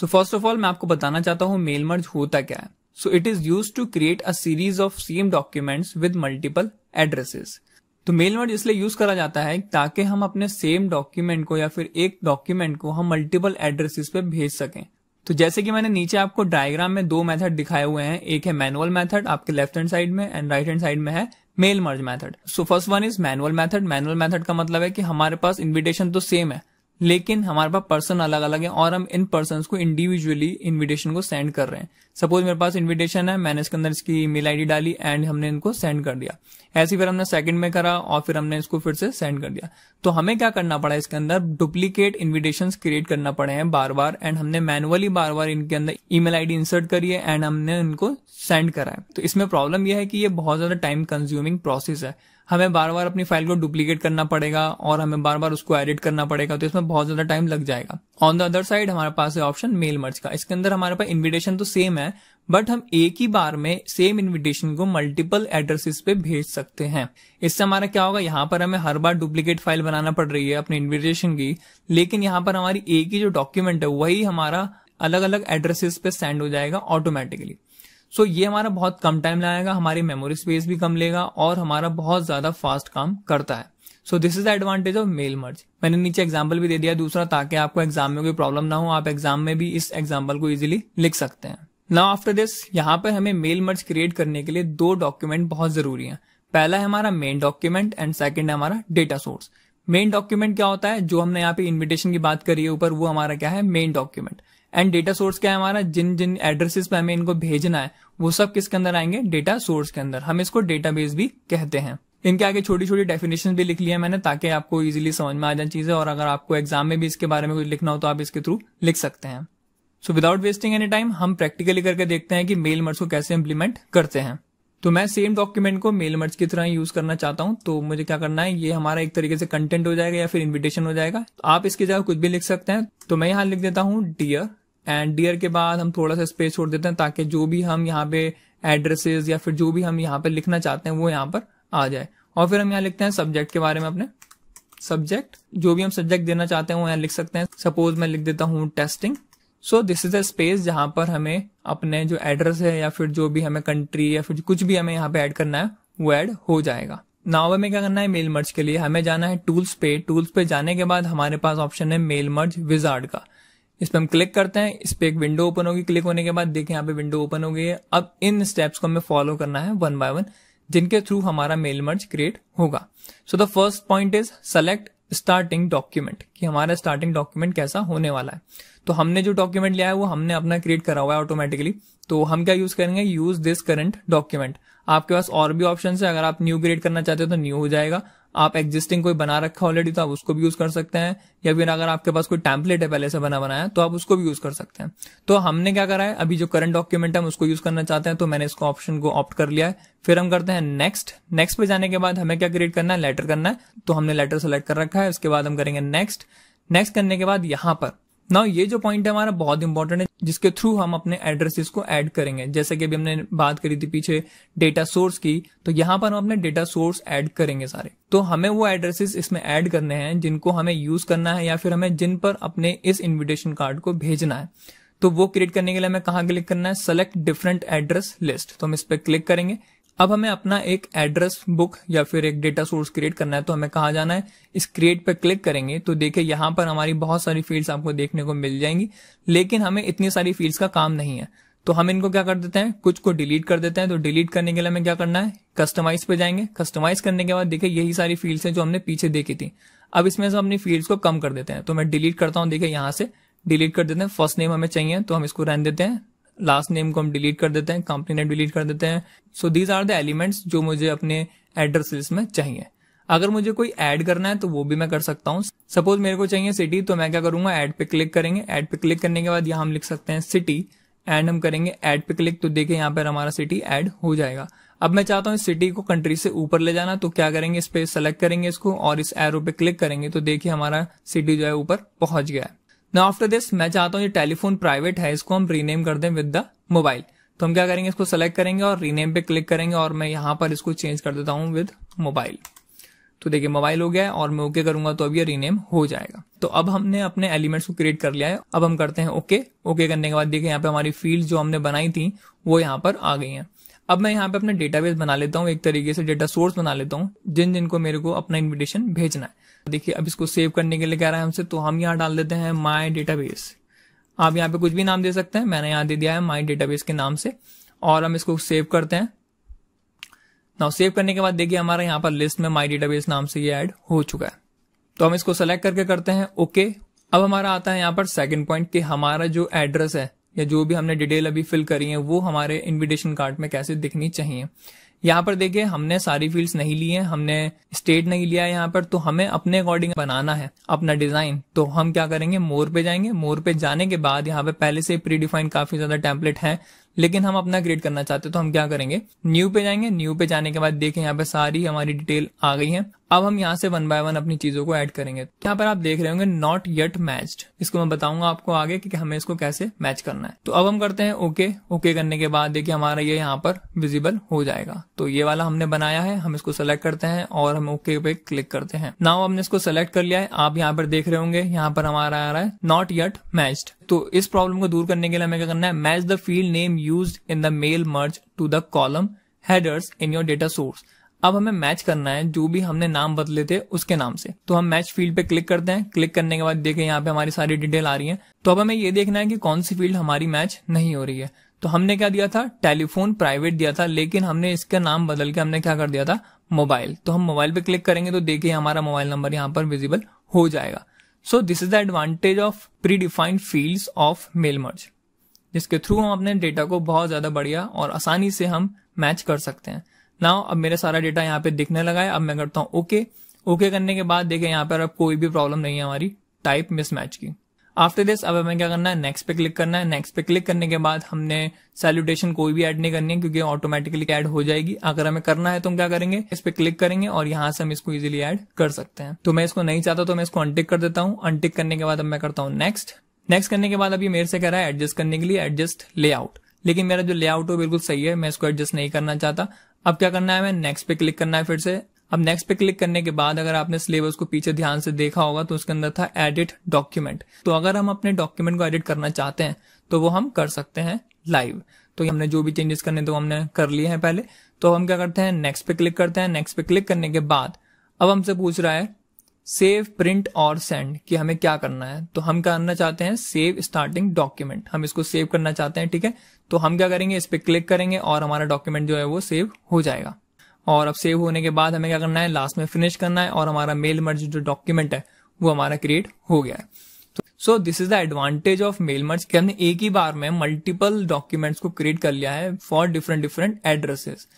so first of all मैं आपको बताना चाहता हूँ मेल मर्ज होता क्या है so it is use to create a series of same documents with multiple addresses तो मेल मर्ज इसलिए यूज करा जाता है ताकि हम अपने सेम डॉक्यूमेंट को या फिर एक डॉक्यूमेंट को हम मल्टीपल एड्रेसेस पे भेज सकें तो जैसे कि मैंने नीचे आपको डायग्राम में दो मेथड दिखाए हुए हैं एक है मैनुअल मेथड आपके लेफ्ट हैंड साइड में एंड राइट हैंड साइड में है mail merge method so first one is manual method manual method का मतलब है कि हमारे पास इन्विटेशन तो सेम है लेकिन हमारे पास पर्सन अलग अलग है और हम इन पर्सन को इंडिविजुअली इन्विटेशन को सेंड कर रहे हैं सपोज मेरे पास इन्विटेशन है मैंने इसके अंदर इसकी ईमेल आईडी डाली एंड हमने इनको सेंड कर दिया ऐसे फिर हमने सेकंड में करा और फिर हमने इसको फिर से सेंड कर दिया तो हमें क्या करना पड़ा इसके अंदर डुप्लीकेट इन्विटेशन क्रिएट करना पड़े हैं बार बार एंड हमने मैनुअली बार बार इनके अंदर ईमेल मेल इंसर्ट करी है एंड हमने इनको सेंड करा है तो इसमें प्रॉब्लम यह है कि ये बहुत ज्यादा टाइम कंज्यूमिंग प्रोसेस है हमें बार बार अपनी फाइल को डुप्लीकेट करना पड़ेगा और हमें बार बार उसको एडिट करना पड़ेगा तो इसमें बहुत ज्यादा टाइम लग जाएगा ऑन द अदर साइड हमारे पास है ऑप्शन मेल मर्ज का इसके अंदर हमारे पास इन्विटेशन तो सेम है बट हम एक ही बार में सेम इन्विटेशन को मल्टीपल एड्रेसेस पे भेज सकते हैं इससे हमारा क्या होगा यहाँ पर हमें हर बार डुप्लीकेट फाइल बनाना पड़ रही है अपने इन्विटेशन की लेकिन यहाँ पर हमारी एक ही जो डॉक्यूमेंट है वही हमारा अलग अलग एड्रेसेस पे सेंड हो जाएगा ऑटोमेटिकली सो ये हमारा बहुत कम टाइम लगाएगा हमारी मेमोरी स्पेस भी कम लेगा और हमारा बहुत ज्यादा फास्ट काम करता है so this is the advantage of mail merge मैंने नीचे एग्जाम्पल भी दे दिया दूसरा ताकि आपको एग्जाम में कोई प्रॉब्लम ना हो आप एग्जाम में भी इस एग्जाम्पल को इजिली लिख सकते हैं ना आफ्टर दिस यहाँ पर हमें मेल मर्ज क्रिएट करने के लिए दो डॉक्यूमेंट बहुत जरूरी है पहला है हमारा मेन डॉक्यूमेंट एंड सेकेंड है हमारा डेटा सोर्स मेन डॉक्यूमेंट क्या होता है जो हमने यहाँ पे इन्विटेशन की बात करी है ऊपर वो हमारा क्या है main document and data source क्या है हमारा जिन जिन एड्रेसेस पे हमें इनको भेजना है वो सब किसके अंदर आएंगे डेटा सोर्स के अंदर हम इसको डेटाबेस भी कहते हैं इनके आगे छोटी छोटी डेफिनेशन भी लिख लिया है मैंने ताकि आपको इजीली समझ में आ जाए चीजें और अगर आपको एग्जाम में भी इसके बारे में कुछ लिखना हो तो आप इसके थ्रू लिख सकते हैं so without wasting any time हम प्रैक्टिकली करके देखते हैं कि मेल मर्ज को कैसे इम्प्लीमेंट करते हैं तो मैं सेम डॉक्यूमेंट को मेल मर्ज की तरह यूज करना चाहता हूं तो मुझे क्या करना है ये हमारा एक तरीके से कंटेंट हो जाएगा या फिर इन्विटेशन हो जाएगा तो आप इसकी जगह कुछ भी लिख सकते हैं तो मैं यहाँ लिख देता हूं डियर एंड डियर के बाद हम थोड़ा सा स्पेस छोड़ देते हैं ताकि जो भी हम यहाँ पे एड्रेसेस या फिर जो भी हम यहाँ पे लिखना चाहते हैं वो यहाँ पर आ जाए और फिर हम यहाँ लिखते हैं सब्जेक्ट के बारे में अपने सब्जेक्ट जो भी हम सब्जेक्ट देना चाहते हैं वो यहाँ लिख सकते हैं सपोज मैं लिख देता हूँ testing so this is a space जहां पर हमें अपने जो एड्रेस है या फिर जो भी हमें कंट्री या फिर कुछ भी हमें यहाँ पे ऐड करना है वो ऐड हो जाएगा नाव में क्या करना है मेल मर्ज के लिए हमें जाना है टूल्स पे टूल्स पे जाने के बाद हमारे पास ऑप्शन है मेल मर्ज विजार्ड का इस पर हम क्लिक करते हैं इस पर एक विंडो ओपन होगी क्लिक होने के बाद देखें यहाँ पे विंडो ओपन हो गई है अब इन स्टेप्स को हमें फॉलो करना है वन बाय वन जिनके थ्रू हमारा मेल मर्ज क्रिएट होगा so the first point is select starting document कि हमारा स्टार्टिंग डॉक्यूमेंट कैसा होने वाला है तो हमने जो डॉक्यूमेंट लिया है वो हमने अपना क्रिएट करा हुआ है ऑटोमेटिकली तो हम क्या यूज करेंगे यूज दिस करंट डॉक्यूमेंट आपके पास और भी ऑप्शन है अगर आप न्यू क्रिएट करना चाहते हो तो न्यू हो जाएगा आप एग्जिस्टिंग कोई बना रखा ऑलरेडी तो आप उसको भी यूज कर सकते हैं या फिर अगर आपके पास कोई टैम्पलेट है पहले से बना बनाया तो आप उसको भी यूज कर सकते हैं तो हमने क्या करा है अभी जो करंट डॉक्यूमेंट है हम उसको यूज करना चाहते हैं तो मैंने इसको ऑप्शन को ऑप्ट कर लिया है फिर हम करते हैं नेक्स्ट नेक्स्ट पे जाने के बाद हमें क्या क्रिएट करना है लेटर करना है तो हमने लेटर सेलेक्ट कर रखा है उसके बाद हम करेंगे नेक्स्ट नेक्स्ट करने के बाद यहां पर ना ये जो पॉइंट है हमारा बहुत इंपॉर्टेंट है जिसके थ्रू हम अपने एड्रेसेस को ऐड करेंगे जैसे कि अभी हमने बात करी थी पीछे डेटा सोर्स की तो यहाँ पर हम अपने डेटा सोर्स ऐड करेंगे सारे तो हमें वो एड्रेसेस इसमें ऐड करने हैं जिनको हमें यूज करना है या फिर हमें जिन पर अपने इस इन्विटेशन कार्ड को भेजना है तो वो क्रिएट करने के लिए हमें कहाँ क्लिक करना है सेलेक्ट डिफरेंट एड्रेस लिस्ट तो हम इस पर क्लिक करेंगे अब हमें अपना एक एड्रेस बुक या फिर एक डेटा सोर्स क्रिएट करना है तो हमें कहा जाना है इस क्रिएट पर क्लिक करेंगे तो देखिए यहाँ पर हमारी बहुत सारी फील्ड्स आपको देखने को मिल जाएंगी लेकिन हमें इतनी सारी फील्ड्स का काम नहीं है तो हम इनको क्या कर देते हैं कुछ को डिलीट कर देते हैं तो डिलीट करने के लिए हमें क्या करना है कस्टमाइज पे जाएंगे कस्टमाइज करने के बाद देखिए यही सारी फील्ड्स हैं जो हमने पीछे देखी थी अब इसमें से अपनी फील्ड्स को कम कर देते हैं तो मैं डिलीट करता हूँ देखिए यहाँ से डिलीट कर देते हैं फर्स्ट नेम हमें चाहिए तो हम इसको रहने देते हैं लास्ट नेम को हम डिलीट कर देते हैं कंपनी नेम डिलीट कर देते हैं so these are the elements जो मुझे अपने एड्रेस लिस्ट में चाहिए अगर मुझे कोई ऐड करना है तो वो भी मैं कर सकता हूँ सपोज मेरे को चाहिए सिटी तो मैं क्या करूंगा एड पे क्लिक करेंगे एड पे क्लिक करने के बाद यहाँ हम लिख सकते हैं सिटी एंड हम करेंगे एड पे क्लिक तो देखे यहाँ पर हमारा सिटी एड हो जाएगा अब मैं चाहता हूँ इस सिटी को कंट्री से ऊपर ले जाना तो क्या करेंगे इस पे सेलेक्ट करेंगे इसको और इस एरो पे क्लिक करेंगे तो देखिए हमारा सिटी जो है ऊपर पहुंच गया है ना आफ्टर दिस मैं चाहता हूँ ये टेलीफोन प्राइवेट है इसको हम रीनेम कर दें विद द मोबाइल तो हम क्या करेंगे इसको सेलेक्ट करेंगे और रीनेम पे क्लिक करेंगे और मैं यहाँ पर इसको चेंज कर देता हूँ विद मोबाइल तो देखिए मोबाइल हो गया है और मैं ओके करूंगा तो अब ये रीनेम हो जाएगा तो अब हमने अपने एलिमेंट्स को क्रिएट कर लिया है अब हम करते हैं ओके ओके करने के बाद देखिए यहाँ पे हमारी फील्ड जो हमने बनाई थी वो यहाँ पर आ गई है अब मैं यहाँ पे अपना डेटाबेस बना लेता हूँ एक तरीके से डेटा सोर्स बना लेता हूँ जिन जिनको मेरे को अपना इन्विटेशन भेजना है तो देखिए अब इसको सेव करने के लिए कह रहा है हमसे तो हम यहाँ डाल देते हैं माई डेटाबेस आप यहाँ पे कुछ भी नाम दे सकते हैं मैंने यहाँ दे दिया है माई डेटाबेस के नाम से और हम इसको सेव करते हैं नाउ सेव करने के बाद देखिए हमारा यहाँ पर लिस्ट में माई डेटाबेस नाम से ये एड हो चुका है तो हम इसको सेलेक्ट करके करते हैं ओके अब हमारा आता है यहाँ पर सेकेंड पॉइंट कि हमारा जो एड्रेस है या जो भी हमने डिटेल अभी फिल करी है वो हमारे इन्विटेशन कार्ड में कैसे दिखनी चाहिए यहाँ पर देखिए हमने सारी फील्ड्स नहीं ली हैं हमने स्टेट नहीं लिया है यहाँ पर तो हमें अपने अकॉर्डिंग बनाना है अपना डिजाइन तो हम क्या करेंगे मोर पे जाएंगे मोर पे जाने के बाद यहाँ पे पहले से प्री डिफाइंड काफी ज्यादा टेम्पलेट है लेकिन हम अपना क्रिएट करना चाहते हैं तो हम क्या करेंगे न्यू पे जाएंगे न्यू पे जाने के बाद देखें यहाँ पे सारी हमारी डिटेल आ गई है अब हम यहाँ से वन बाय वन अपनी चीजों को ऐड करेंगे यहाँ पर आप देख रहे होंगे नॉट येट मैच्ड इसको मैं बताऊंगा आपको आगे कि हमें इसको कैसे मैच करना है तो अब हम करते हैं ओके ओके करने के बाद देखिए हमारा ये यहाँ पर विजिबल हो जाएगा तो ये वाला हमने बनाया है हम इसको सेलेक्ट करते हैं और हम ओके पे क्लिक करते हैं नाउ हमने इसको सेलेक्ट कर लिया है आप यहाँ पर देख रहे होंगे यहाँ पर हमारा आ रहा है नॉट येट मैच्ड तो इस प्रॉब्लम को दूर करने के लिए हमें क्या करना है match the field name use in the mail merge to the column headers in your data source अब हमें मैच करना है जो भी हमने नाम बदले थे उसके नाम से तो हम मैच फील्ड पे क्लिक करते हैं क्लिक करने के बाद देखें यहाँ पे हमारी सारी डिटेल आ रही है तो अब हमें ये देखना है कि कौन सी फील्ड हमारी मैच नहीं हो रही है तो हमने क्या दिया था टेलीफोन प्राइवेट दिया था लेकिन हमने इसका नाम बदल के हमने क्या कर दिया था मोबाइल तो हम मोबाइल पे क्लिक करेंगे तो देखिए हमारा मोबाइल नंबर यहाँ पर विजिबल हो जाएगा so this is the advantage of pre defined field of mail merge जिसके थ्रू हम अपने डेटा को बहुत ज्यादा बढ़िया और आसानी से हम मैच कर सकते हैं नाउ अब मेरा सारा डेटा यहाँ पे दिखने लगा है अब मैं करता हूँ ओके ओके करने के बाद देखे यहाँ पर अब कोई भी प्रॉब्लम नहीं है हमारी टाइप मिसमैच की आफ्टर दिस अब हमें क्या करना है नेक्स्ट पे क्लिक करना है नेक्स्ट पे क्लिक करने के बाद हमने सैल्यूटेशन कोई भी ऐड नहीं करनी है क्योंकि ऑटोमेटिकली ऐड हो जाएगी अगर हमें करना है तो हम क्या करेंगे इस पे क्लिक करेंगे और यहाँ से हम इसको इजिली ऐड कर सकते हैं तो मैं इसको नहीं चाहता तो मैं इसको अनटिक कर देता हूँ अनटिक करने के बाद अब मैं करता हूँ नेक्स्ट नेक्स्ट करने के बाद अभी मेरे से कह रहा है एडजस्ट करने के लिए एडजस्ट लेआउट लेकिन मेरा जो लेआउट है बिल्कुल सही है मैं इसको एडजस्ट नहीं करना चाहता अब क्या करना है हमें नेक्स्ट पे क्लिक करना है फिर से अब नेक्स्ट पे क्लिक करने के बाद अगर आपने सिलेबस को पीछे ध्यान से देखा होगा तो उसके अंदर था एडिट डॉक्यूमेंट तो अगर हम अपने डॉक्यूमेंट को एडिट करना चाहते हैं तो वो हम कर सकते हैं लाइव तो हमने जो भी चेंजेस करने तो हमने कर लिए हैं पहले तो हम क्या करते हैं नेक्स्ट पे क्लिक करते हैं नेक्स्ट पे क्लिक करने के बाद अब हमसे पूछ रहा है सेव प्रिंट और सेंड कि हमें क्या करना है तो हम करना चाहते हैं सेव स्टार्टिंग डॉक्यूमेंट हम इसको सेव करना चाहते हैं ठीक है तो हम क्या करेंगे इस पर क्लिक करेंगे और हमारा डॉक्यूमेंट जो है वो सेव हो जाएगा और अब सेव होने के बाद हमें क्या करना है लास्ट में फिनिश करना है और हमारा मेल मर्ज जो डॉक्यूमेंट है वो हमारा क्रिएट हो गया है so this is the advantage of mail merge कि हमने एक ही बार में मल्टीपल डॉक्यूमेंट्स को क्रिएट कर लिया है फॉर डिफरेंट डिफरेंट एड्रेसेस